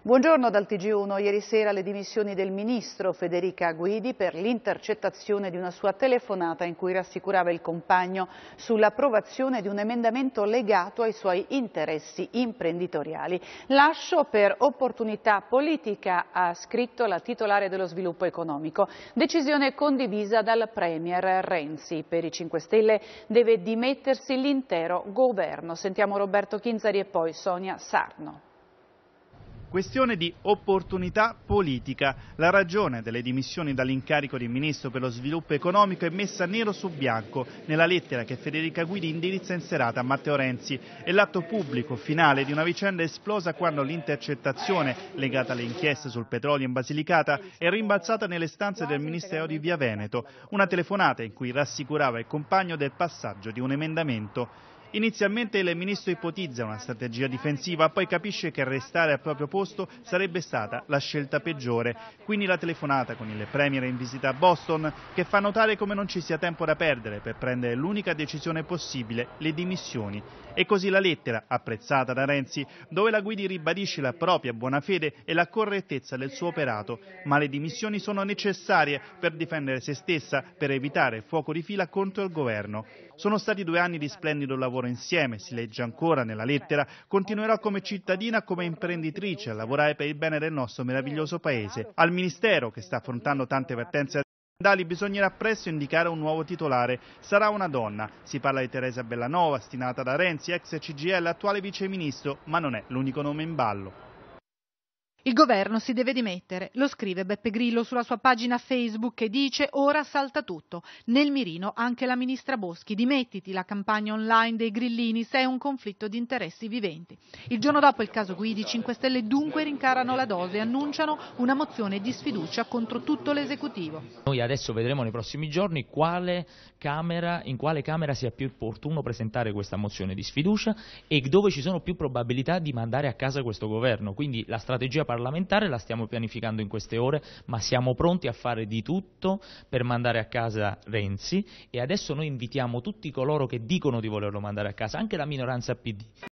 Buongiorno dal Tg1. Ieri sera le dimissioni del ministro Federica Guidi per l'intercettazione di una sua telefonata in cui rassicurava il compagno sull'approvazione di un emendamento legato ai suoi interessi imprenditoriali. Lascio per opportunità politica, ha scritto la titolare dello sviluppo economico. Decisione condivisa dal Premier Renzi. Per i 5 Stelle deve dimettersi l'intero governo. Sentiamo Roberto Chinzari e poi Sonia Sarno. Questione di opportunità politica. La ragione delle dimissioni dall'incarico di Ministro per lo Sviluppo Economico è messa nero su bianco nella lettera che Federica Guidi indirizza in serata a Matteo Renzi. È l'atto pubblico finale di una vicenda esplosa quando l'intercettazione legata alle inchieste sul petrolio in Basilicata è rimbalzata nelle stanze del Ministero di Via Veneto. Una telefonata in cui rassicurava il compagno del passaggio di un emendamento. Inizialmente il ministro ipotizza una strategia difensiva, poi capisce che restare al proprio posto sarebbe stata la scelta peggiore. Quindi la telefonata con il Premier in visita a Boston, che fa notare come non ci sia tempo da perdere per prendere l'unica decisione possibile, le dimissioni. E così la lettera, apprezzata da Renzi, dove la Guidi ribadisce la propria buona fede e la correttezza del suo operato, ma le dimissioni sono necessarie per difendere se stessa, per evitare fuoco di fila contro il governo. Sono stati due anni di splendido lavoro lavoro insieme, si legge ancora nella lettera, continuerò come cittadina, come imprenditrice a lavorare per il bene del nostro meraviglioso paese. Al Ministero, che sta affrontando tante vertenze aziendali, bisognerà presto indicare un nuovo titolare. Sarà una donna. Si parla di Teresa Bellanova, stinata da Renzi, ex CGL, attuale viceministro, ma non è l'unico nome in ballo. Il governo si deve dimettere, lo scrive Beppe Grillo sulla sua pagina Facebook e dice ora salta tutto. Nel mirino anche la ministra Boschi, dimettiti la campagna online dei grillini se è un conflitto di interessi viventi. Il giorno dopo il caso Guidi, 5 Stelle dunque rincarano la dose e annunciano una mozione di sfiducia contro tutto l'esecutivo. Noi adesso vedremo nei prossimi giorni quale camera, in quale Camera sia più opportuno presentare questa mozione di sfiducia e dove ci sono più probabilità di mandare a casa questo governo. Quindi la strategia parla parlamentare, la stiamo pianificando in queste ore, ma siamo pronti a fare di tutto per mandare a casa Renzi e adesso noi invitiamo tutti coloro che dicono di volerlo mandare a casa, anche la minoranza PD,